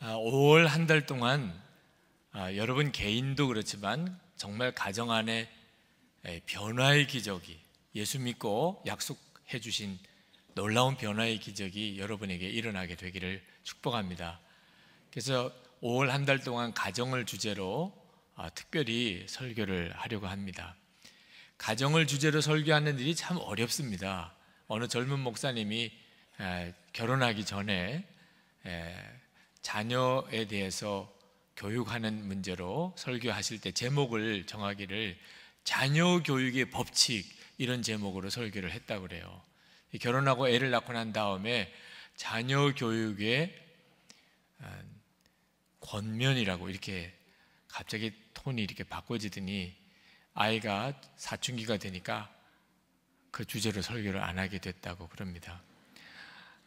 5월 아, 한달 동안 아, 여러분 개인도 그렇지만 정말 가정 안에 변화의 기적이 예수 믿고 약속해 주신 놀라운 변화의 기적이 여러분에게 일어나게 되기를 축복합니다. 그래서 5월 한 달 동안 가정을 주제로 아, 특별히 설교를 하려고 합니다. 가정을 주제로 설교하는 일이 참 어렵습니다. 어느 젊은 목사님이 결혼하기 전에 자녀에 대해서 교육하는 문제로 설교하실 때 제목을 정하기를 자녀 교육의 법칙 이런 제목으로 설교를 했다고 그래요. 결혼하고 애를 낳고 난 다음에 자녀 교육의 어, 권면이라고 이렇게 갑자기 톤이 이렇게 바꿔지더니 아이가 사춘기가 되니까 그 주제로 설교를 안 하게 됐다고 그럽니다.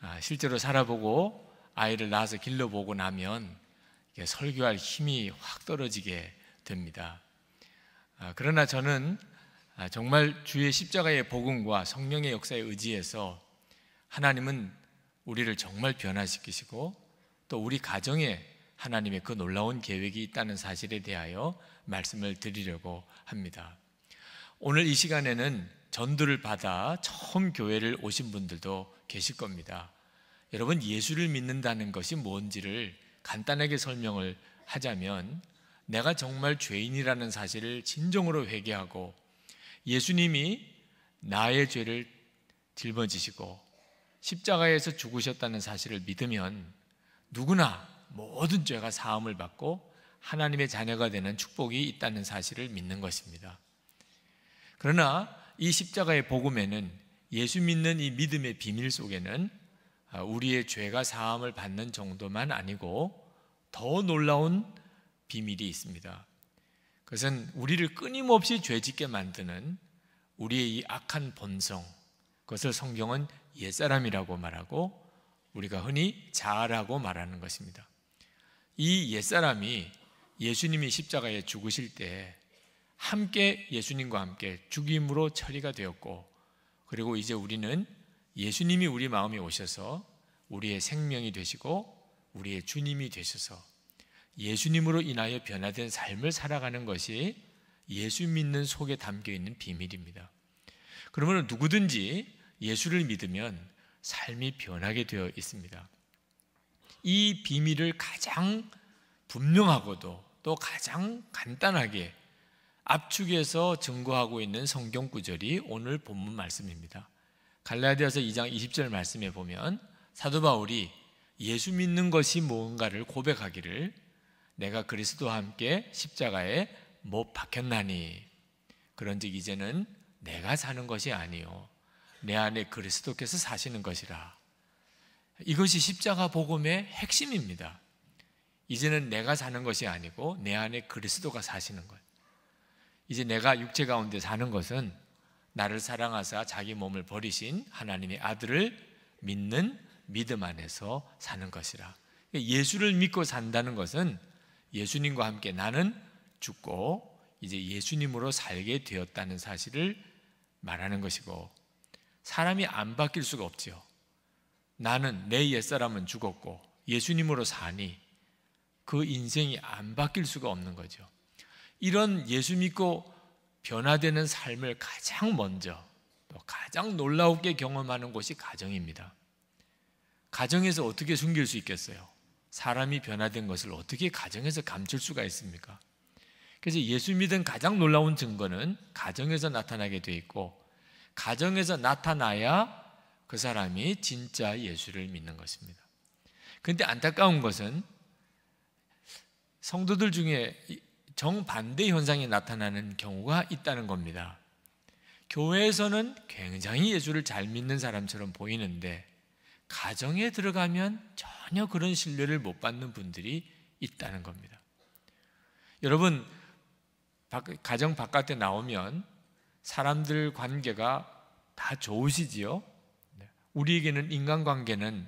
아, 실제로 살아보고 아이를 낳아서 길러보고 나면 설교할 힘이 확 떨어지게 됩니다. 아, 그러나 저는 아, 정말 주의 십자가의 복음과 성령의 역사에 의지해서 하나님은 우리를 정말 변화시키시고 또 우리 가정에 하나님의 그 놀라운 계획이 있다는 사실에 대하여 말씀을 드리려고 합니다. 오늘 이 시간에는 전도를 받아 처음 교회를 오신 분들도 계실 겁니다. 여러분 예수를 믿는다는 것이 뭔지를 간단하게 설명을 하자면 내가 정말 죄인이라는 사실을 진정으로 회개하고 예수님이 나의 죄를 짊어지시고 십자가에서 죽으셨다는 사실을 믿으면 누구나 모든 죄가 사함을 받고 하나님의 자녀가 되는 축복이 있다는 사실을 믿는 것입니다. 그러나 이 십자가의 복음에는 예수 믿는 이 믿음의 비밀 속에는 아, 우리의 죄가 사함을 받는 정도만 아니고 더 놀라운 비밀이 있습니다. 그것은 우리를 끊임없이 죄짓게 만드는 우리의 이 악한 본성, 그것을 성경은 옛사람이라고 말하고 우리가 흔히 자아라고 말하는 것입니다. 이 옛사람이 예수님이 십자가에 죽으실 때 함께 예수님과 함께 죽임으로 처리가 되었고 그리고 이제 우리는 예수님이 우리 마음에 오셔서 우리의 생명이 되시고 우리의 주님이 되셔서 예수님으로 인하여 변화된 삶을 살아가는 것이 예수 믿는 속에 담겨 있는 비밀입니다. 그러면 누구든지 예수를 믿으면 삶이 변하게 되어 있습니다. 이 비밀을 가장 분명하고도 또 가장 간단하게 압축해서 증거하고 있는 성경 구절이 오늘 본문 말씀입니다. 갈라디아서 2장 20절 말씀에 보면 사도 바울이 예수 믿는 것이 무언가를 고백하기를 내가 그리스도와 함께 십자가에 못 박혔나니 그런즉 이제는 내가 사는 것이 아니요 내 안에 그리스도께서 사시는 것이라 이것이 십자가 복음의 핵심입니다. 이제는 내가 사는 것이 아니고 내 안에 그리스도가 사시는 것. 이제 내가 육체 가운데 사는 것은 나를 사랑하사 자기 몸을 버리신 하나님의 아들을 믿는 믿음 안에서 사는 것이라. 예수를 믿고 산다는 것은 예수님과 함께 나는 죽고 이제 예수님으로 살게 되었다는 사실을 말하는 것이고 사람이 안 바뀔 수가 없지요. 나는 내 옛사람은 죽었고 예수님으로 사니 그 인생이 안 바뀔 수가 없는 거죠. 이런 예수 믿고 변화되는 삶을 가장 먼저 또 가장 놀라우게 경험하는 곳이 가정입니다. 가정에서 어떻게 숨길 수 있겠어요? 사람이 변화된 것을 어떻게 가정에서 감출 수가 있습니까? 그래서 예수 믿은 가장 놀라운 증거는 가정에서 나타나게 돼 있고 가정에서 나타나야 그 사람이 진짜 예수를 믿는 것입니다. 그런데 안타까운 것은 성도들 중에 정반대 현상이 나타나는 경우가 있다는 겁니다. 교회에서는 굉장히 예수를 잘 믿는 사람처럼 보이는데 가정에 들어가면 전혀 그런 신뢰를 못 받는 분들이 있다는 겁니다. 여러분 가정 바깥에 나오면 사람들 관계가 다 좋으시지요? 네. 우리에게는 인간관계는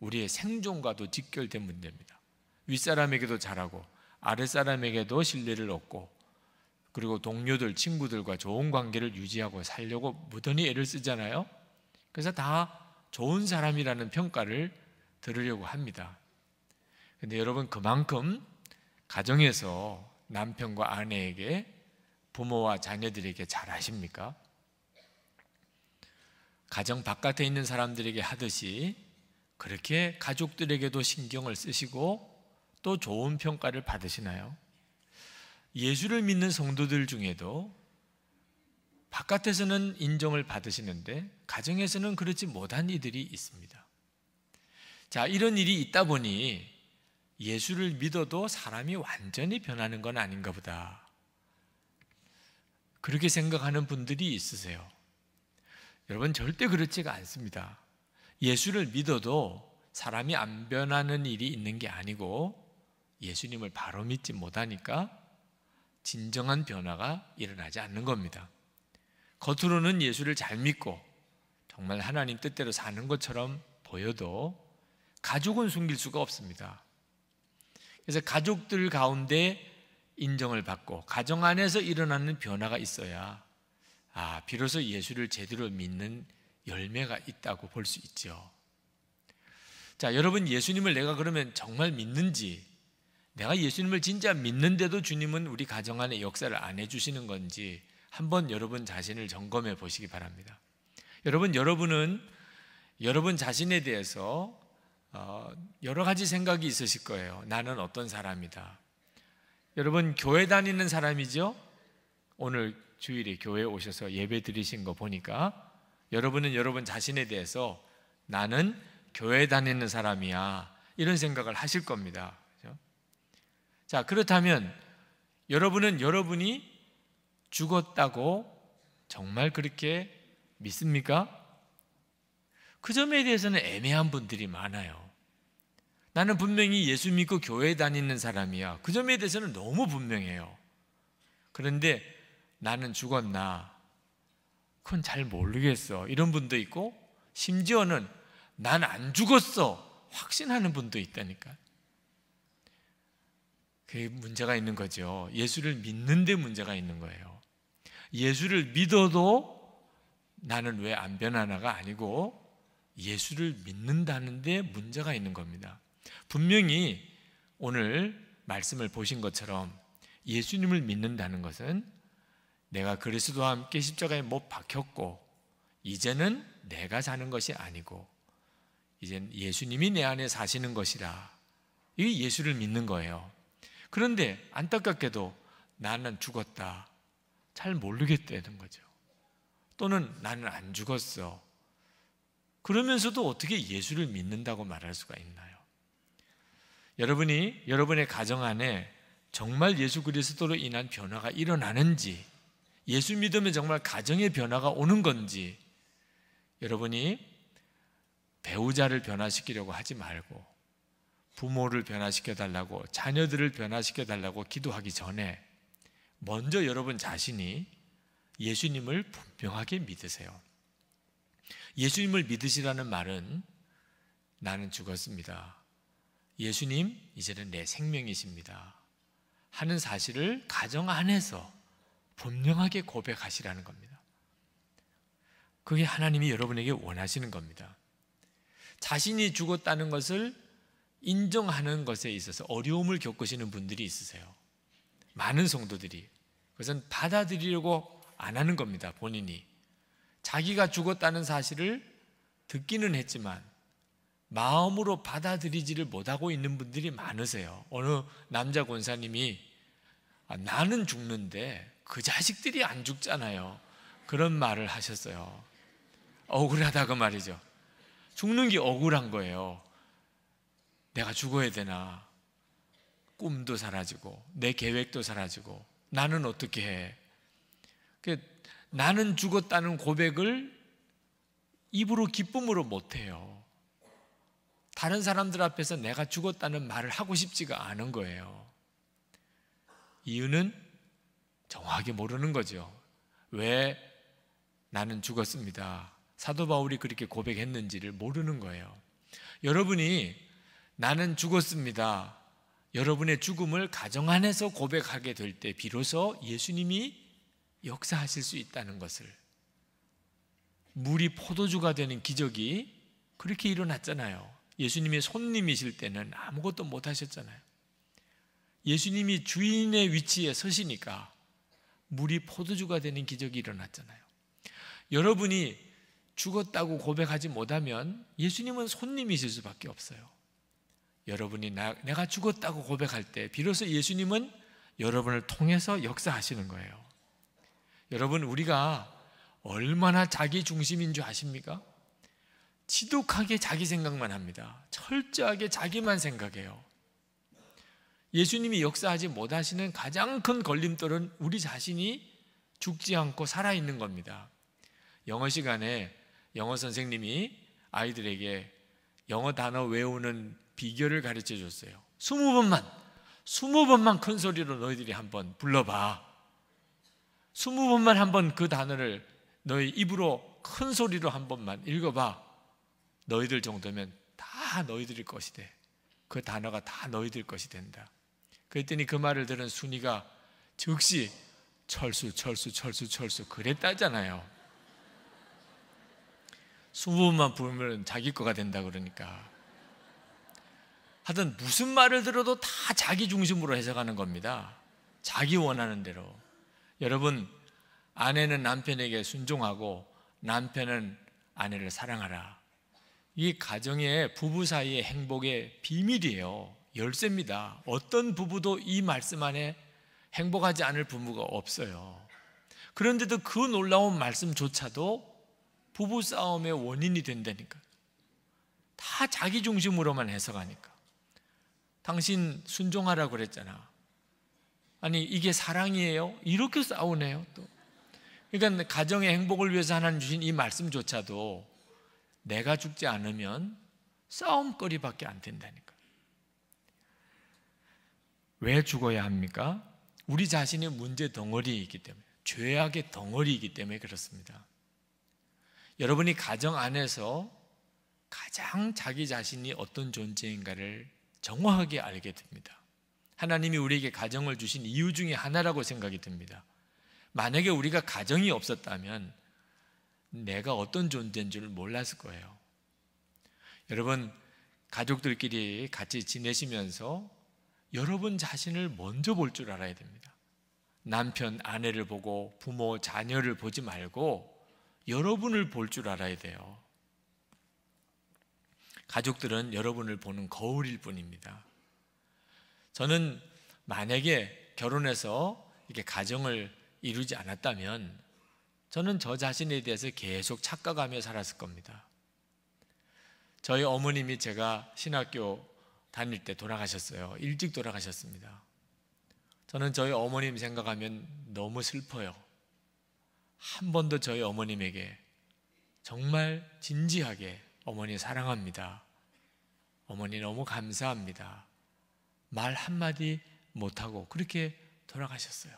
우리의 생존과도 직결된 문제입니다. 윗사람에게도 잘하고 아랫사람에게도 신뢰를 얻고 그리고 동료들, 친구들과 좋은 관계를 유지하고 살려고 무던히 애를 쓰잖아요. 그래서 다 좋은 사람이라는 평가를 들으려고 합니다. 근데 여러분 그만큼 가정에서 남편과 아내에게 부모와 자녀들에게 잘 하십니까? 가정 바깥에 있는 사람들에게 하듯이 그렇게 가족들에게도 신경을 쓰시고 또 좋은 평가를 받으시나요? 예수를 믿는 성도들 중에도 바깥에서는 인정을 받으시는데 가정에서는 그렇지 못한 이들이 있습니다. 자, 이런 일이 있다 보니 예수를 믿어도 사람이 완전히 변하는 건 아닌가 보다. 그렇게 생각하는 분들이 있으세요. 여러분, 절대 그렇지가 않습니다. 예수를 믿어도 사람이 안 변하는 일이 있는 게 아니고 예수님을 바로 믿지 못하니까 진정한 변화가 일어나지 않는 겁니다. 겉으로는 예수를 잘 믿고 정말 하나님 뜻대로 사는 것처럼 보여도 가족은 숨길 수가 없습니다. 그래서 가족들 가운데 인정을 받고 가정 안에서 일어나는 변화가 있어야 아, 비로소 예수를 제대로 믿는 열매가 있다고 볼 수 있죠. 자, 여러분 예수님을 내가 그러면 정말 믿는지 내가 예수님을 진짜 믿는데도 주님은 우리 가정 안에 역사를 안 해주시는 건지 한번 여러분 자신을 점검해 보시기 바랍니다. 여러분, 여러분은 여러분 자신에 대해서 어, 여러 가지 생각이 있으실 거예요. 나는 어떤 사람이다. 여러분, 교회 다니는 사람이죠? 오늘 주일에 교회 오셔서 예배 드리신 거 보니까 여러분은 여러분 자신에 대해서 나는 교회 다니는 사람이야. 이런 생각을 하실 겁니다. 자, 그렇다면 여러분은 여러분이 죽었다고 정말 그렇게 믿습니까? 그 점에 대해서는 애매한 분들이 많아요. 나는 분명히 예수 믿고 교회 다니는 사람이야. 그 점에 대해서는 너무 분명해요. 그런데 나는 죽었나? 그건 잘 모르겠어. 이런 분도 있고, 심지어는 난 안 죽었어. 확신하는 분도 있다니까. 그게 문제가 있는 거죠. 예수를 믿는데 문제가 있는 거예요. 예수를 믿어도 나는 왜 안 변하나가 아니고 예수를 믿는다는데 문제가 있는 겁니다. 분명히 오늘 말씀을 보신 것처럼 예수님을 믿는다는 것은 내가 그리스도와 함께 십자가에 못 박혔고 이제는 내가 사는 것이 아니고 이젠 예수님이 내 안에 사시는 것이라. 이게 예수를 믿는 거예요. 그런데 안타깝게도 나는 죽었다. 잘 모르겠다는 거죠. 또는 나는 안 죽었어. 그러면서도 어떻게 예수를 믿는다고 말할 수가 있나요? 여러분이 여러분의 가정 안에 정말 예수 그리스도로 인한 변화가 일어나는지 예수 믿으면 정말 가정의 변화가 오는 건지 여러분이 배우자를 변화시키려고 하지 말고 부모를 변화시켜 달라고 자녀들을 변화시켜 달라고 기도하기 전에 먼저 여러분 자신이 예수님을 분명하게 믿으세요. 예수님을 믿으시라는 말은 나는 죽었습니다. 예수님 이제는 내 생명이십니다. 하는 사실을 가정 안에서 분명하게 고백하시라는 겁니다. 그게 하나님이 여러분에게 원하시는 겁니다. 자신이 죽었다는 것을 인정하는 것에 있어서 어려움을 겪으시는 분들이 있으세요. 많은 성도들이. 그것은 받아들이려고 안 하는 겁니다, 본인이. 자기가 죽었다는 사실을 듣기는 했지만 마음으로 받아들이지를 못하고 있는 분들이 많으세요. 어느 남자 권사님이 아, 나는 죽는데 그 자식들이 안 죽잖아요. 그런 말을 하셨어요. 억울하다고 말이죠. 죽는 게 억울한 거예요. 내가 죽어야 되나? 꿈도 사라지고 내 계획도 사라지고 나는 어떻게 해? 그 나는 죽었다는 고백을 입으로 기쁨으로 못해요. 다른 사람들 앞에서 내가 죽었다는 말을 하고 싶지가 않은 거예요. 이유는 정확히 모르는 거죠. 왜 나는 죽었습니다. 사도 바울이 그렇게 고백했는지를 모르는 거예요. 여러분이 나는 죽었습니다. 여러분의 죽음을 가정 안에서 고백하게 될 때 비로소 예수님이 역사하실 수 있다는 것을 물이 포도주가 되는 기적이 그렇게 일어났잖아요. 예수님이 손님이실 때는 아무것도 못 하셨잖아요. 예수님이 주인의 위치에 서시니까 물이 포도주가 되는 기적이 일어났잖아요. 여러분이 죽었다고 고백하지 못하면 예수님은 손님이실 수밖에 없어요. 여러분이 나, 내가 죽었다고 고백할 때 비로소 예수님은 여러분을 통해서 역사하시는 거예요. 여러분 우리가 얼마나 자기 중심인 줄 아십니까? 지독하게 자기 생각만 합니다. 철저하게 자기만 생각해요. 예수님이 역사하지 못하시는 가장 큰 걸림돌은 우리 자신이 죽지 않고 살아있는 겁니다. 영어 시간에 영어 선생님이 아이들에게 영어 단어 외우는 비결을 가르쳐 줬어요. 스무 번만, 스무 번만 큰 소리로 너희들이 한번 불러봐. 스무 번만 한번 그 단어를 너희 입으로 큰 소리로 한 번만 읽어봐. 너희들 정도면 다너희들 것이 돼. 그 단어가 다 너희들 것이 된다. 그랬더니 그 말을 들은 순이가 즉시 철수, 철수, 철수, 철수 그랬다잖아요. 스무 번만 부르면 자기 거가 된다 그러니까. 하튼 무슨 말을 들어도 다 자기 중심으로 해석하는 겁니다. 자기 원하는 대로. 여러분, 아내는 남편에게 순종하고 남편은 아내를 사랑하라. 이 가정의 부부 사이의 행복의 비밀이에요. 열쇠입니다. 어떤 부부도 이 말씀 안에 행복하지 않을 부부가 없어요. 그런데도 그 놀라운 말씀조차도 부부 싸움의 원인이 된다니까. 다 자기 중심으로만 해석하니까. 당신 순종하라고 그랬잖아. 아니, 이게 사랑이에요? 이렇게 싸우네요, 또. 그러니까 가정의 행복을 위해서 하나님 주신 이 말씀조차도 내가 죽지 않으면 싸움거리밖에 안 된다니까. 왜 죽어야 합니까? 우리 자신의 문제 덩어리이기 때문에, 죄악의 덩어리이기 때문에 그렇습니다. 여러분이 가정 안에서 가장 자기 자신이 어떤 존재인가를 정확하게 알게 됩니다. 하나님이 우리에게 가정을 주신 이유 중에 하나라고 생각이 듭니다. 만약에 우리가 가정이 없었다면 내가 어떤 존재인 줄 몰랐을 거예요. 여러분, 가족들끼리 같이 지내시면서 여러분 자신을 먼저 볼 줄 알아야 됩니다. 남편, 아내를 보고 부모, 자녀를 보지 말고 여러분을 볼 줄 알아야 돼요. 가족들은 여러분을 보는 거울일 뿐입니다. 저는 만약에 결혼해서 이렇게 가정을 이루지 않았다면 저는 저 자신에 대해서 계속 착각하며 살았을 겁니다. 저희 어머님이 제가 신학교 다닐 때 돌아가셨어요. 일찍 돌아가셨습니다. 저는 저희 어머님 생각하면 너무 슬퍼요. 한 번도 저희 어머님에게 정말 진지하게 어머니 사랑합니다. 어머니 너무 감사합니다. 말 한마디 못하고 그렇게 돌아가셨어요.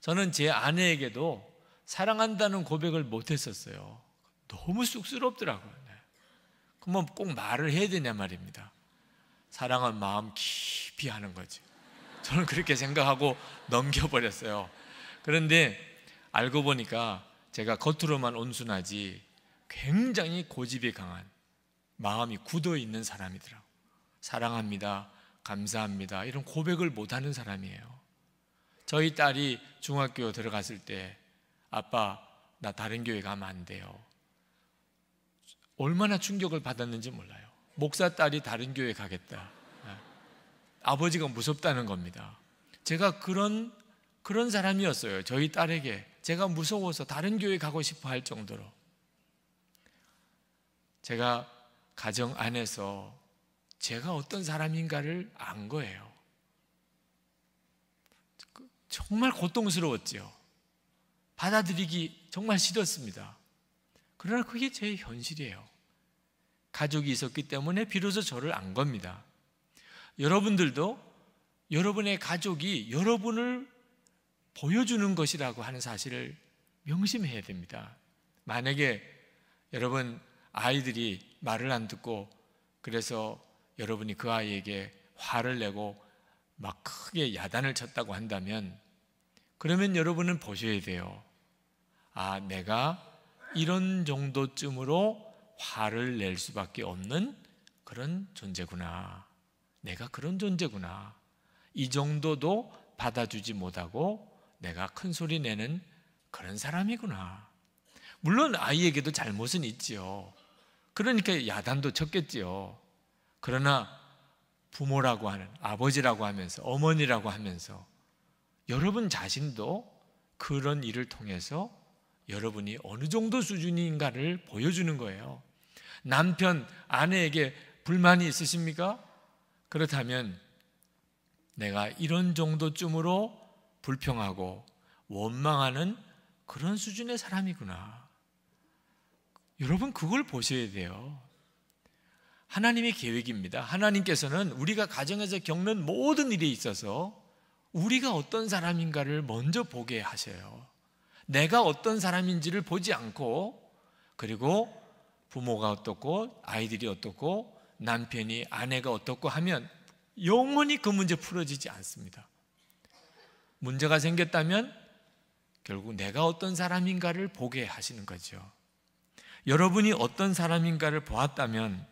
저는 제 아내에게도 사랑한다는 고백을 못했었어요. 너무 쑥스럽더라고요. 네. 그러면 꼭 말을 해야 되냐 말입니다. 사랑은 마음 깊이 하는 거지. 저는 그렇게 생각하고 넘겨버렸어요. 그런데 알고 보니까 제가 겉으로만 온순하지 굉장히 고집이 강한 마음이 굳어 있는 사람이더라 사랑합니다. 감사합니다. 이런 고백을 못 하는 사람이에요. 저희 딸이 중학교 들어갔을 때 아빠 나 다른 교회 가면 안 돼요. 얼마나 충격을 받았는지 몰라요. 목사 딸이 다른 교회 가겠다. 예. 아버지가 무섭다는 겁니다. 제가 그런 그런 사람이었어요. 저희 딸에게 제가 무서워서 다른 교회 가고 싶어 할 정도로 제가 가정 안에서 제가 어떤 사람인가를 안 거예요. 그 정말 고통스러웠죠. 받아들이기 정말 싫었습니다. 그러나 그게 제 현실이에요. 가족이 있었기 때문에 비로소 저를 안 겁니다. 여러분들도 여러분의 가족이 여러분을 보여주는 것이라고 하는 사실을 명심해야 됩니다. 만약에 여러분 아이들이 말을 안 듣고 그래서 여러분이 그 아이에게 화를 내고 막 크게 야단을 쳤다고 한다면 그러면 여러분은 보셔야 돼요. 아, 내가 이런 정도쯤으로 화를 낼 수밖에 없는 그런 존재구나. 내가 그런 존재구나. 이 정도도 받아주지 못하고 내가 큰 소리 내는 그런 사람이구나. 물론 아이에게도 잘못은 있지요. 그러니까 야단도 쳤겠지요. 그러나 부모라고 하는 아버지라고 하면서 어머니라고 하면서 여러분 자신도 그런 일을 통해서 여러분이 어느 정도 수준인가를 보여주는 거예요. 남편, 아내에게 불만이 있으십니까? 그렇다면 내가 이런 정도쯤으로 불평하고 원망하는 그런 수준의 사람이구나. 여러분 그걸 보셔야 돼요. 하나님의 계획입니다. 하나님께서는 우리가 가정에서 겪는 모든 일에 있어서 우리가 어떤 사람인가를 먼저 보게 하셔요. 내가 어떤 사람인지를 보지 않고 그리고 부모가 어떻고 아이들이 어떻고 남편이 아내가 어떻고 하면 영원히 그 문제 풀어지지 않습니다. 문제가 생겼다면 결국 내가 어떤 사람인가를 보게 하시는 거죠. 여러분이 어떤 사람인가를 보았다면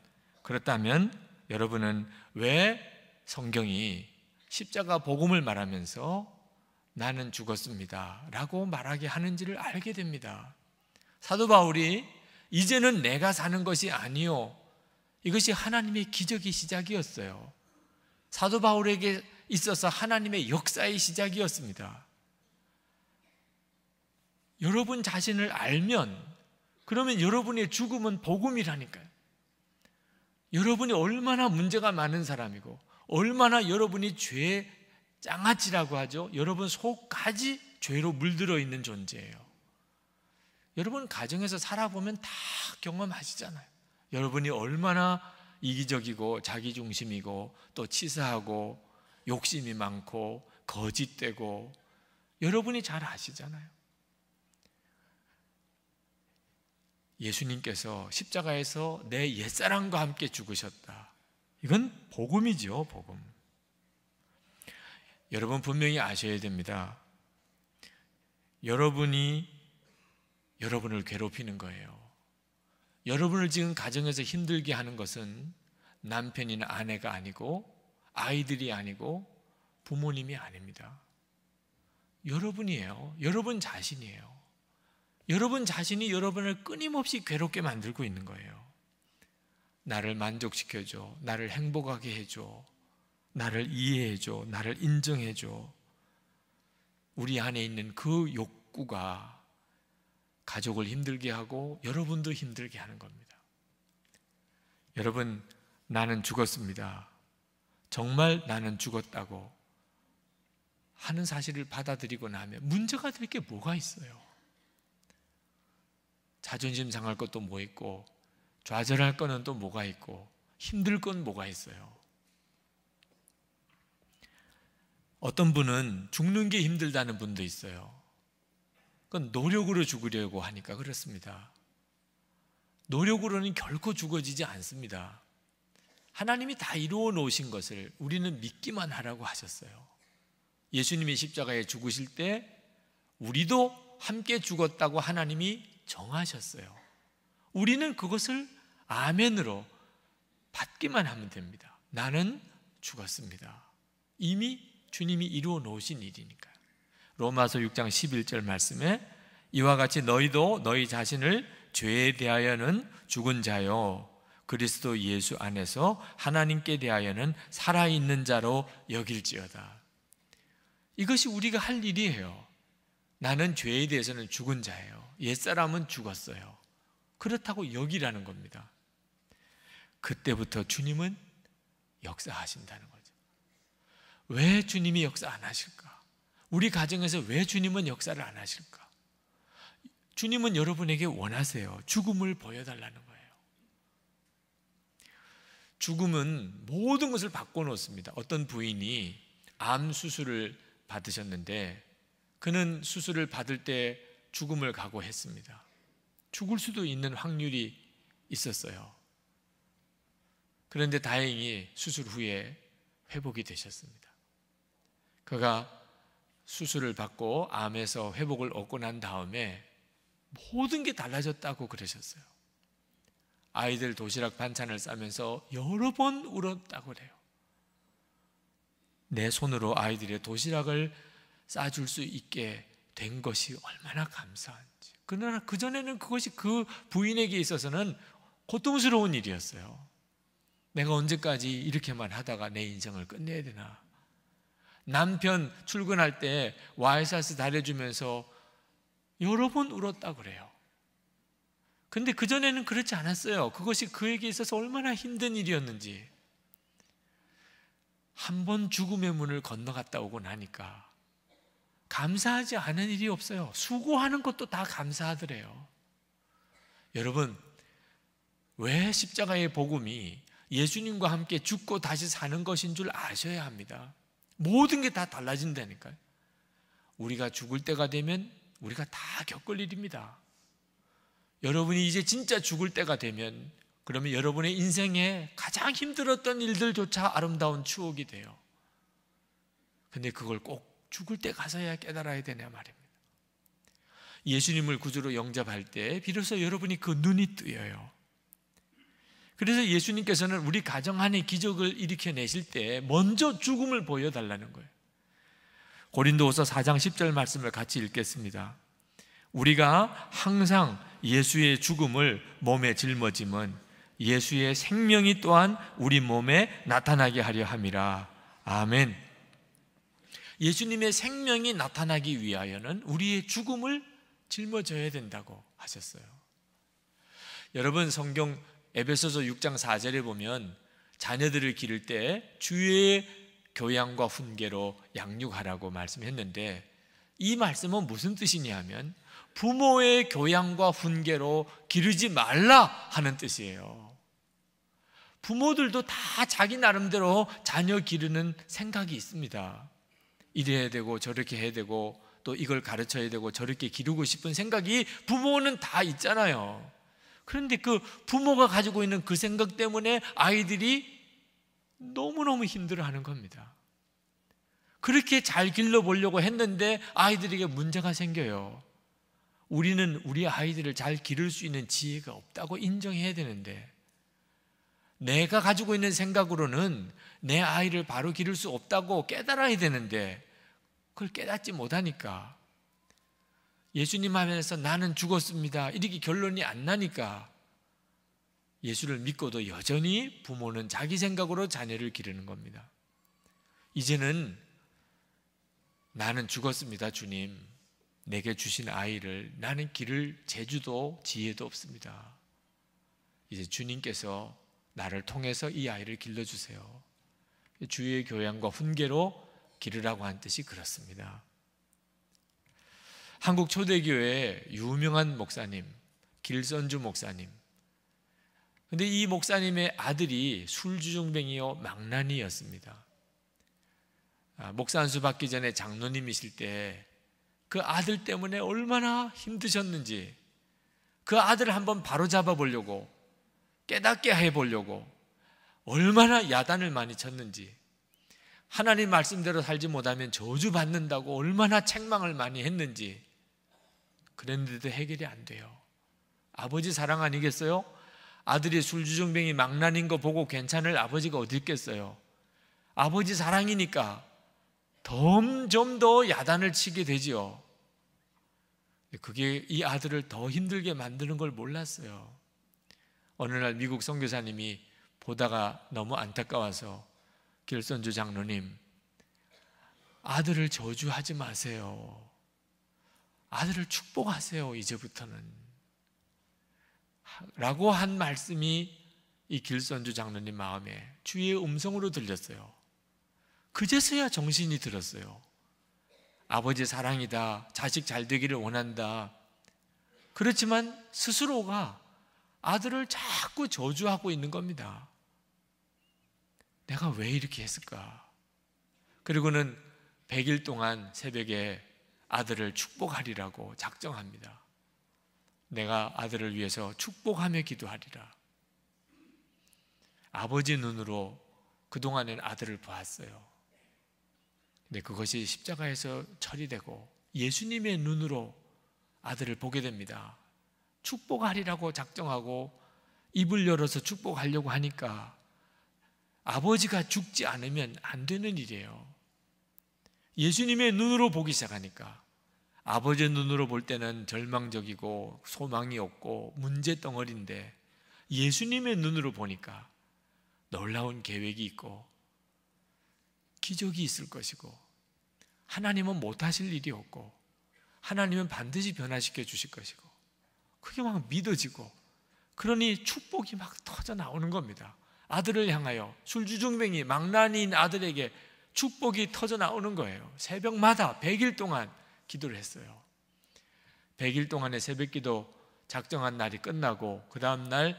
그렇다면 여러분은 왜 성경이 십자가 복음을 말하면서 나는 죽었습니다. 라고 말하게 하는지를 알게 됩니다. 사도 바울이 이제는 내가 사는 것이 아니요. 이것이 하나님의 기적의 시작이었어요. 사도 바울에게 있어서 하나님의 역사의 시작이었습니다. 여러분 자신을 알면 그러면 여러분의 죽음은 복음이라니까요. 여러분이 얼마나 문제가 많은 사람이고, 얼마나 여러분이 죄의 장아찌라고 하죠. 여러분 속까지 죄로 물들어 있는 존재예요. 여러분 가정에서 살아보면 다 경험하시잖아요. 여러분이 얼마나 이기적이고 자기중심이고 또 치사하고 욕심이 많고 거짓되고 여러분이 잘 아시잖아요. 예수님께서 십자가에서 내 옛사람과 함께 죽으셨다. 이건 복음이죠, 복음. 여러분 분명히 아셔야 됩니다. 여러분이 여러분을 괴롭히는 거예요. 여러분을 지금 가정에서 힘들게 하는 것은 남편이나 아내가 아니고 아이들이 아니고 부모님이 아닙니다. 여러분이에요. 여러분 자신이에요. 여러분 자신이 여러분을 끊임없이 괴롭게 만들고 있는 거예요. 나를 만족시켜줘. 나를 행복하게 해줘. 나를 이해해줘. 나를 인정해줘. 우리 안에 있는 그 욕구가 가족을 힘들게 하고 여러분도 힘들게 하는 겁니다. 여러분, 나는 죽었습니다. 정말 나는 죽었다고 하는 사실을 받아들이고 나면 문제가 될 게 뭐가 있어요? 자존심 상할 것도 뭐 있고 좌절할 거는 또 뭐가 있고 힘들 건 뭐가 있어요. 어떤 분은 죽는 게 힘들다는 분도 있어요. 그건 노력으로 죽으려고 하니까 그렇습니다. 노력으로는 결코 죽어지지 않습니다. 하나님이 다 이루어 놓으신 것을 우리는 믿기만 하라고 하셨어요. 예수님이 십자가에 죽으실 때 우리도 함께 죽었다고 하나님이 정하셨어요. 우리는 그것을 아멘으로 받기만 하면 됩니다. 나는 죽었습니다. 이미 주님이 이루어 놓으신 일이니까 로마서 6장 11절 말씀에 이와 같이 너희도 너희 자신을 죄에 대하여는 죽은 자요 그리스도 예수 안에서 하나님께 대하여는 살아있는 자로 여길지어다. 이것이 우리가 할 일이에요. 나는 죄에 대해서는 죽은 자예요. 옛사람은 죽었어요. 그렇다고 여기라는 겁니다. 그때부터 주님은 역사하신다는 거죠. 왜 주님이 역사 안 하실까? 우리 가정에서 왜 주님은 역사를 안 하실까? 주님은 여러분에게 원하세요. 죽음을 보여달라는 거예요. 죽음은 모든 것을 바꿔놓습니다. 어떤 부인이 암 수술을 받으셨는데 그는 수술을 받을 때 죽음을 각오했습니다. 죽을 수도 있는 확률이 있었어요. 그런데 다행히 수술 후에 회복이 되셨습니다. 그가 수술을 받고 암에서 회복을 얻고 난 다음에 모든 게 달라졌다고 그러셨어요. 아이들 도시락 반찬을 싸면서 여러 번 울었다고 그래요. 내 손으로 아이들의 도시락을 싸줄 수 있게 된 것이 얼마나 감사한지. 그러나 그전에는 그것이 그 부인에게 있어서는 고통스러운 일이었어요. 내가 언제까지 이렇게만 하다가 내 인생을 끝내야 되나. 남편 출근할 때와이셔스 달해주면서 여러 번 울었다 그래요. 근데 그전에는 그렇지 않았어요. 그것이 그에게 있어서 얼마나 힘든 일이었는지. 한 번 죽음의 문을 건너갔다 오고 나니까 감사하지 않은 일이 없어요. 수고하는 것도 다 감사하더래요. 여러분, 왜 십자가의 복음이 예수님과 함께 죽고 다시 사는 것인 줄 아셔야 합니다. 모든 게 다 달라진다니까요. 우리가 죽을 때가 되면 우리가 다 겪을 일입니다. 여러분이 이제 진짜 죽을 때가 되면 그러면 여러분의 인생에 가장 힘들었던 일들조차 아름다운 추억이 돼요. 근데 그걸 꼭 죽을 때 가서야 깨달아야 되냐 말입니다. 예수님을 구주로 영접할 때 비로소 여러분이 그 눈이 뜨여요. 그래서 예수님께서는 우리 가정 안에 기적을 일으켜 내실 때 먼저 죽음을 보여 달라는 거예요. 고린도후서 4장 10절 말씀을 같이 읽겠습니다. 우리가 항상 예수의 죽음을 몸에 짊어짐은 예수의 생명이 또한 우리 몸에 나타나게 하려 함이라. 아멘. 예수님의 생명이 나타나기 위하여는 우리의 죽음을 짊어져야 된다고 하셨어요. 여러분 성경 에베소서 6장 4절에 보면 자녀들을 기를 때 주의 교양과 훈계로 양육하라고 말씀했는데 이 말씀은 무슨 뜻이냐 하면 부모의 교양과 훈계로 기르지 말라 하는 뜻이에요. 부모들도 다 자기 나름대로 자녀 기르는 생각이 있습니다. 이래야 되고 저렇게 해야 되고 또 이걸 가르쳐야 되고 저렇게 기르고 싶은 생각이 부모는 다 있잖아요. 그런데 그 부모가 가지고 있는 그 생각 때문에 아이들이 너무너무 힘들어하는 겁니다. 그렇게 잘 길러보려고 했는데 아이들에게 문제가 생겨요. 우리는 우리 아이들을 잘 기를 수 있는 지혜가 없다고 인정해야 되는데 내가 가지고 있는 생각으로는 내 아이를 바로 기를 수 없다고 깨달아야 되는데 그걸 깨닫지 못하니까 예수님 하면서 나는 죽었습니다. 이렇게 결론이 안 나니까 예수를 믿고도 여전히 부모는 자기 생각으로 자녀를 기르는 겁니다. 이제는 나는 죽었습니다, 주님. 내게 주신 아이를 나는 길을 제주도 지혜도 없습니다. 이제 주님께서 나를 통해서 이 아이를 길러주세요. 주의 교양과 훈계로 기르라고 한 뜻이 그렇습니다. 한국 초대교회의 유명한 목사님 길선주 목사님. 근데 이 목사님의 아들이 술주정뱅이요 망나니였습니다. 아, 목사 안수 받기 전에 장로님이실 때 그 아들 때문에 얼마나 힘드셨는지 그 아들 한번 바로 잡아보려고 깨닫게 해보려고 얼마나 야단을 많이 쳤는지 하나님 말씀대로 살지 못하면 저주받는다고 얼마나 책망을 많이 했는지 그랬는데도 해결이 안 돼요. 아버지 사랑 아니겠어요? 아들이 술주정병이망나닌거 보고 괜찮을 아버지가 어디 있겠어요? 아버지 사랑이니까 점점 더 야단을 치게 되지요. 그게 이 아들을 더 힘들게 만드는 걸 몰랐어요. 어느 날 미국 선교사님이 보다가 너무 안타까워서 길선주 장로님, 아들을 저주하지 마세요. 아들을 축복하세요. 이제부터는. 라고 한 말씀이 이 길선주 장로님 마음에 주의 음성으로 들렸어요. 그제서야 정신이 들었어요. 아버지 사랑이다. 자식 잘 되기를 원한다. 그렇지만 스스로가 아들을 자꾸 저주하고 있는 겁니다. 내가 왜 이렇게 했을까? 그리고는 100일 동안 새벽에 아들을 축복하리라고 작정합니다. 내가 아들을 위해서 축복하며 기도하리라. 아버지 눈으로 그동안엔 아들을 보았어요. 근데 그것이 십자가에서 처리되고 예수님의 눈으로 아들을 보게 됩니다. 축복하리라고 작정하고 입을 열어서 축복하려고 하니까 아버지가 죽지 않으면 안 되는 일이에요. 예수님의 눈으로 보기 시작하니까 아버지의 눈으로 볼 때는 절망적이고 소망이 없고 문제 덩어리인데 예수님의 눈으로 보니까 놀라운 계획이 있고 기적이 있을 것이고 하나님은 못하실 일이 없고 하나님은 반드시 변화시켜 주실 것이고 그게 막 믿어지고 그러니 축복이 막 터져 나오는 겁니다. 아들을 향하여 술주정뱅이 망나니인 아들에게 축복이 터져 나오는 거예요. 새벽마다 100일 동안 기도를 했어요. 100일 동안의 새벽 기도 작정한 날이 끝나고 그 다음 날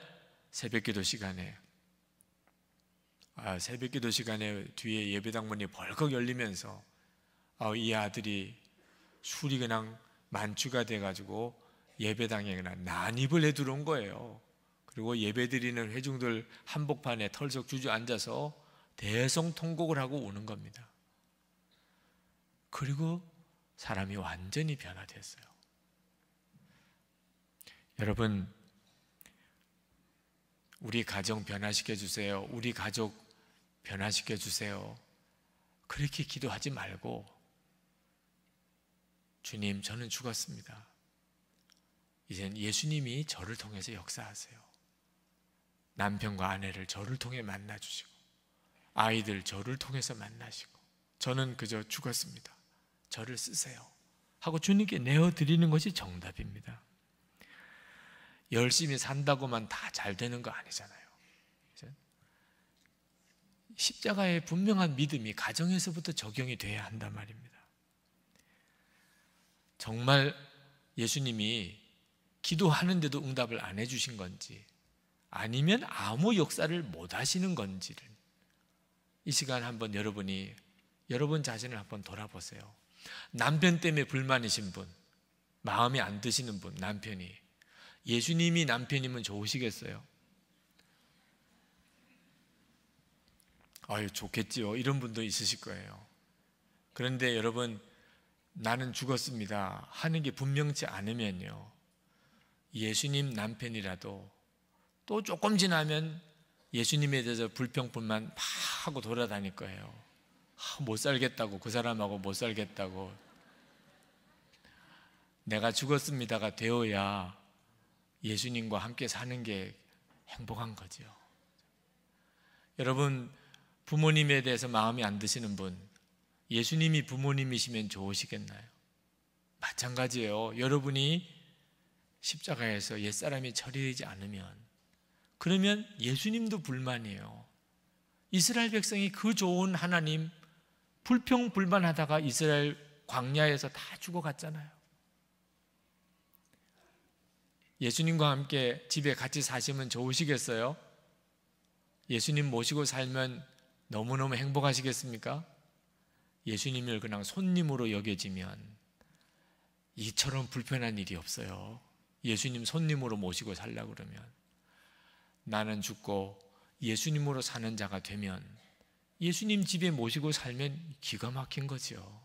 새벽 기도 시간에 아, 새벽 기도 시간에 뒤에 예배당 문이 벌컥 열리면서 아, 이 아들이 술이 그냥 만추가 돼가지고 예배당에 그냥 난입을 해 들어온 거예요. 그리고 예배드리는 회중들 한복판에 털썩 주저앉아서 대성 통곡을 하고 우는 겁니다. 그리고 사람이 완전히 변화됐어요. 여러분, 우리 가정 변화시켜 주세요. 우리 가족 변화시켜 주세요. 그렇게 기도하지 말고, 주님, 저는 죽었습니다. 이젠 예수님이 저를 통해서 역사하세요. 남편과 아내를 저를 통해 만나 주시고 아이들 저를 통해서 만나시고 저는 그저 죽었습니다. 저를 쓰세요. 하고 주님께 내어 드리는 것이 정답입니다. 열심히 산다고만 다 잘 되는 거 아니잖아요. 십자가의 분명한 믿음이 가정에서부터 적용이 돼야 한단 말입니다. 정말 예수님이 기도하는데도 응답을 안 해주신 건지, 아니면 아무 역사를 못 하시는 건지를 이 시간 한번 여러분이 여러분 자신을 한번 돌아보세요. 남편 때문에 불만이신 분, 마음에 안 드시는 분, 남편이 예수님이 남편이면 좋으시겠어요? 아유 좋겠지요. 이런 분도 있으실 거예요. 그런데 여러분 나는 죽었습니다 하는 게 분명치 않으면요. 예수님 남편이라도 또 조금 지나면 예수님에 대해서 불평불만막 하고 돌아다닐 거예요. 아, 못 살겠다고 그 사람하고 못 살겠다고 내가 죽었습니다가 되어야 예수님과 함께 사는 게 행복한 거죠. 여러분 부모님에 대해서 마음이 안 드시는 분 예수님이 부모님이시면 좋으시겠나요? 마찬가지예요. 여러분이 십자가에서 옛사람이 처리되지 않으면 그러면 예수님도 불만이에요. 이스라엘 백성이 그 좋은 하나님 불평 불만하다가 이스라엘 광야에서 다 죽어갔잖아요. 예수님과 함께 집에 같이 사시면 좋으시겠어요? 예수님 모시고 살면 너무너무 행복하시겠습니까? 예수님을 그냥 손님으로 여겨지면 이처럼 불편한 일이 없어요. 예수님 손님으로 모시고 살라 그러면 나는 죽고 예수님으로 사는 자가 되면 예수님 집에 모시고 살면 기가 막힌 거죠.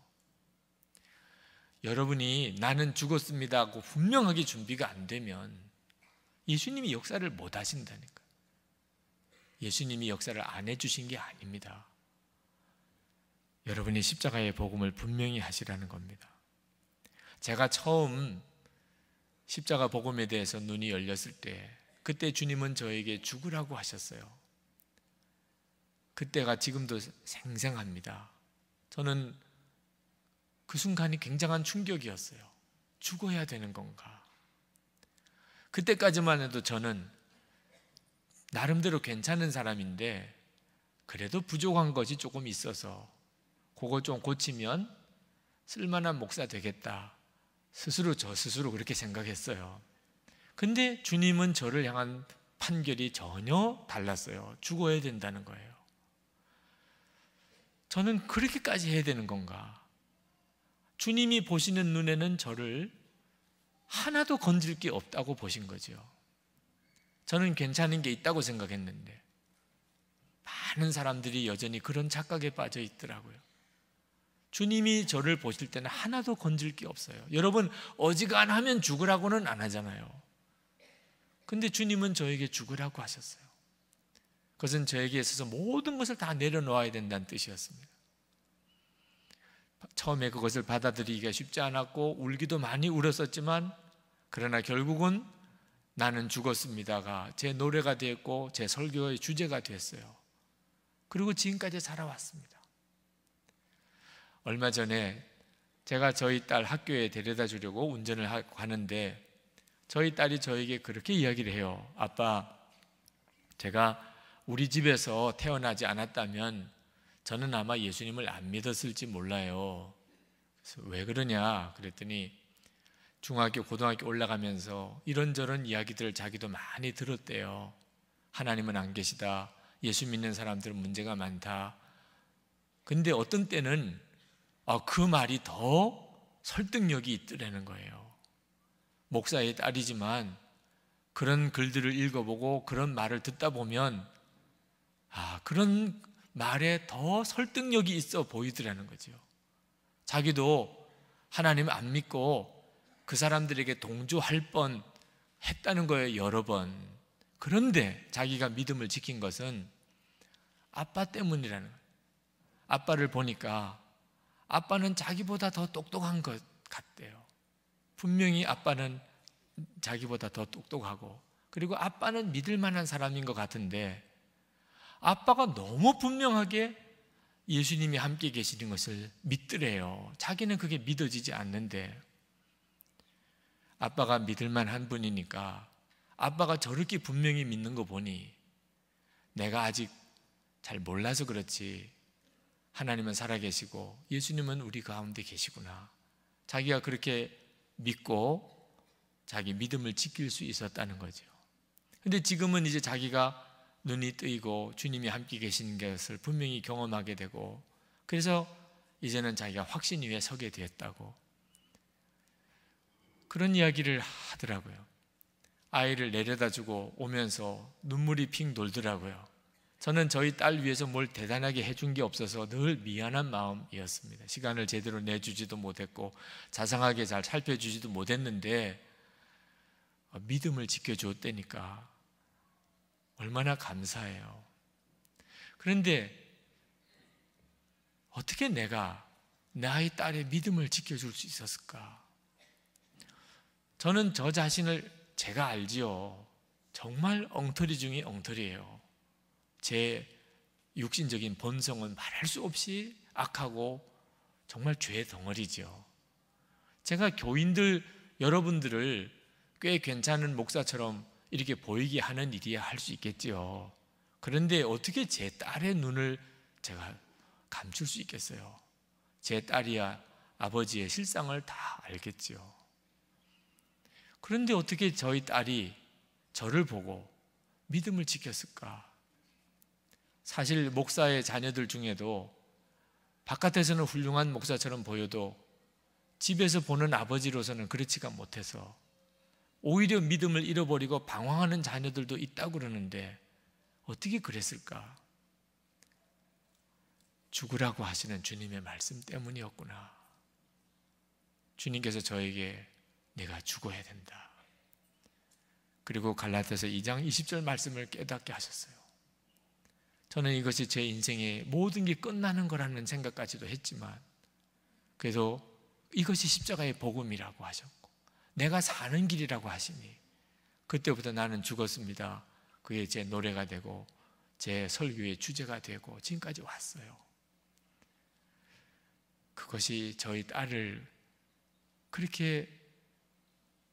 여러분이 나는 죽었습니다 하고 분명하게 준비가 안 되면 예수님이 역사를 못 하신다니까. 예수님이 역사를 안 해주신 게 아닙니다. 여러분이 십자가의 복음을 분명히 하시라는 겁니다. 제가 처음 십자가 복음에 대해서 눈이 열렸을 때 그때 주님은 저에게 죽으라고 하셨어요. 그때가 지금도 생생합니다. 저는 그 순간이 굉장한 충격이었어요. 죽어야 되는 건가? 그때까지만 해도 저는 나름대로 괜찮은 사람인데 그래도 부족한 것이 조금 있어서 그거 좀 고치면 쓸만한 목사 되겠다. 스스로 저 스스로 그렇게 생각했어요. 근데 주님은 저를 향한 판결이 전혀 달랐어요. 죽어야 된다는 거예요. 저는 그렇게까지 해야 되는 건가? 주님이 보시는 눈에는 저를 하나도 건질 게 없다고 보신 거죠. 저는 괜찮은 게 있다고 생각했는데 많은 사람들이 여전히 그런 착각에 빠져 있더라고요. 주님이 저를 보실 때는 하나도 건질 게 없어요. 여러분 어지간하면 죽으라고는 안 하잖아요. 근데 주님은 저에게 죽으라고 하셨어요. 그것은 저에게 있어서 모든 것을 다 내려놓아야 된다는 뜻이었습니다. 처음에 그것을 받아들이기가 쉽지 않았고 울기도 많이 울었었지만 그러나 결국은 나는 죽었습니다가 제 노래가 되었고 제 설교의 주제가 됐어요. 그리고 지금까지 살아왔습니다. 얼마 전에 제가 저희 딸 학교에 데려다 주려고 운전을 하는데 저희 딸이 저에게 그렇게 이야기를 해요. 아빠, 제가 우리 집에서 태어나지 않았다면 저는 아마 예수님을 안 믿었을지 몰라요. 왜 그러냐? 그랬더니 중학교, 고등학교 올라가면서 이런저런 이야기들을 자기도 많이 들었대요. 하나님은 안 계시다. 예수 믿는 사람들은 문제가 많다. 근데 어떤 때는 아, 그 말이 더 설득력이 있더라는 거예요. 목사의 딸이지만 그런 글들을 읽어보고 그런 말을 듣다 보면 아, 그런 말에 더 설득력이 있어 보이더라는 거죠. 자기도 하나님 안 믿고 그 사람들에게 동조할 뻔 했다는 거예요, 여러 번. 그런데 자기가 믿음을 지킨 것은 아빠 때문이라는 거예요. 아빠를 보니까 아빠는 자기보다 더 똑똑한 것 같대요. 분명히 아빠는 자기보다 더 똑똑하고 그리고 아빠는 믿을 만한 사람인 것 같은데 아빠가 너무 분명하게 예수님이 함께 계시는 것을 믿더래요. 자기는 그게 믿어지지 않는데 아빠가 믿을 만한 분이니까 아빠가 저렇게 분명히 믿는 거 보니 내가 아직 잘 몰라서 그렇지 하나님은 살아계시고 예수님은 우리 가운데 계시구나. 자기가 그렇게 믿고 자기 믿음을 지킬 수 있었다는 거죠. 근데 지금은 이제 자기가 눈이 뜨이고 주님이 함께 계신 것을 분명히 경험하게 되고 그래서 이제는 자기가 확신 위에 서게 되었다고 그런 이야기를 하더라고요. 아이를 내려다 주고 오면서 눈물이 핑 돌더라고요. 저는 저희 딸 위해서 뭘 대단하게 해준 게 없어서 늘 미안한 마음이었습니다. 시간을 제대로 내주지도 못했고 자상하게 잘 살펴주지도 못했는데 어, 믿음을 지켜줬다니까 얼마나 감사해요. 그런데 어떻게 내가 나의 딸의 믿음을 지켜줄 수 있었을까? 저는 저 자신을 제가 알지요. 정말 엉터리 중에 엉터리예요. 제 육신적인 본성은 말할 수 없이 악하고 정말 죄 덩어리죠. 제가 교인들 여러분들을 꽤 괜찮은 목사처럼 이렇게 보이게 하는 일이야 할 수 있겠지요. 그런데 어떻게 제 딸의 눈을 제가 감출 수 있겠어요? 제 딸이야 아버지의 실상을 다 알겠지요. 그런데 어떻게 저희 딸이 저를 보고 믿음을 지켰을까? 사실 목사의 자녀들 중에도 바깥에서는 훌륭한 목사처럼 보여도 집에서 보는 아버지로서는 그렇지가 못해서 오히려 믿음을 잃어버리고 방황하는 자녀들도 있다고 그러는데 어떻게 그랬을까? 죽으라고 하시는 주님의 말씀 때문이었구나. 주님께서 저에게 내가 죽어야 된다. 그리고 갈라디아서 2장 20절 말씀을 깨닫게 하셨어요. 저는 이것이 제 인생의 모든 게 끝나는 거라는 생각까지도 했지만 그래도 이것이 십자가의 복음이라고 하셨고 내가 사는 길이라고 하시니 그때부터 나는 죽었습니다. 그게 제 노래가 되고 제 설교의 주제가 되고 지금까지 왔어요. 그것이 저희 딸을 그렇게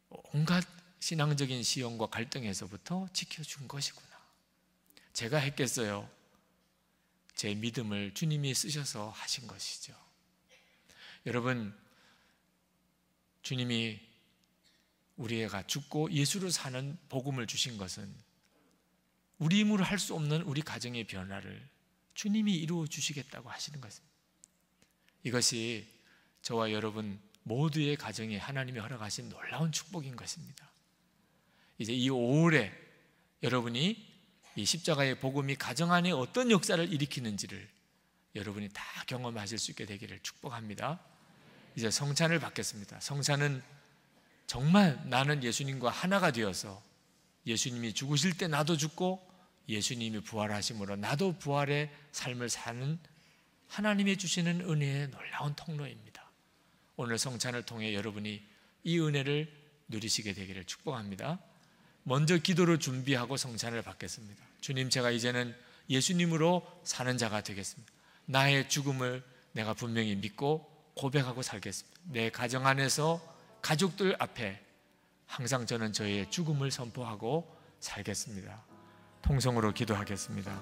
온갖 신앙적인 시험과 갈등에서부터 지켜준 것이구나. 제가 했겠어요. 제 믿음을 주님이 쓰셔서 하신 것이죠. 여러분, 주님이 우리가 죽고 예수로 사는 복음을 주신 것은 우리 힘으로 할 수 없는 우리 가정의 변화를 주님이 이루어 주시겠다고 하시는 것입니다. 이것이 저와 여러분 모두의 가정에 하나님이 허락하신 놀라운 축복인 것입니다. 이제 이 5월에 여러분이 이 십자가의 복음이 가정 안에 어떤 역사를 일으키는지를 여러분이 다 경험하실 수 있게 되기를 축복합니다. 이제 성찬을 받겠습니다. 성찬은 정말 나는 예수님과 하나가 되어서 예수님이 죽으실 때 나도 죽고 예수님이 부활하심으로 나도 부활의 삶을 사는 하나님이 주시는 은혜의 놀라운 통로입니다. 오늘 성찬을 통해 여러분이 이 은혜를 누리시게 되기를 축복합니다. 먼저 기도를 준비하고 성찬을 받겠습니다. 주님, 제가 이제는 예수님으로 사는 자가 되겠습니다. 나의 죽음을 내가 분명히 믿고 고백하고 살겠습니다. 내 가정 안에서 가족들 앞에 항상 저는 저의 죽음을 선포하고 살겠습니다. 통성으로 기도하겠습니다.